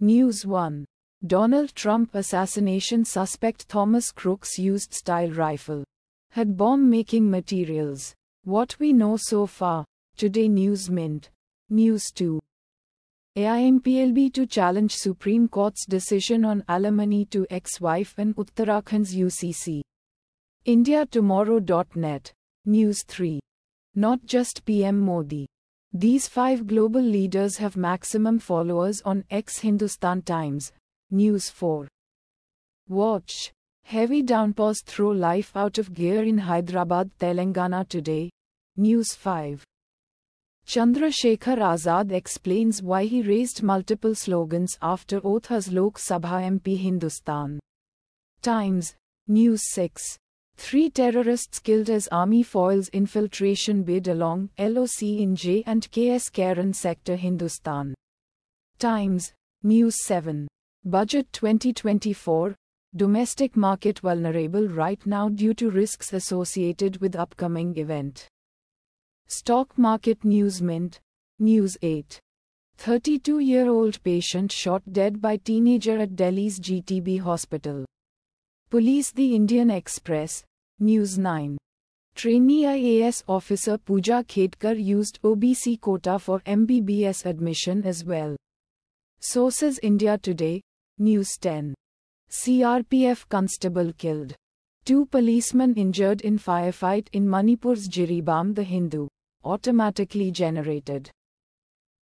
News 1. Donald Trump assassination suspect Thomas Crooks used style rifle. Had bomb making materials. What we know so far. Today News Mint. News 2. AIMPLB to challenge Supreme Court's decision on alimony to ex-wife and Uttarakhand's UCC. IndiaTomorrow.net. News 3. Not just PM Modi. These five global leaders have maximum followers on ex Hindustan Times. News 4. Watch. Heavy downpours throw life out of gear in Hyderabad, Telangana today. News 5. Chandrasekhar Azad explains why he raised multiple slogans after oath as Lok Sabha MP Hindustan. Times. News 6. Three terrorists killed as Army foils infiltration bid along LOC in J and KS Karen sector Hindustan. Times, News 7. Budget 2024, domestic market vulnerable right now due to risks associated with upcoming event. Stock market news mint, News 8. 32-year-old patient shot dead by teenager at Delhi's GTB hospital. Police The Indian Express, News 9. Trainee IAS officer Pooja Khedkar used OBC quota for MBBS admission as well. Sources India Today, News 10. CRPF constable killed. Two policemen injured in firefight in Manipur's Jiribam. The Hindu automatically generated.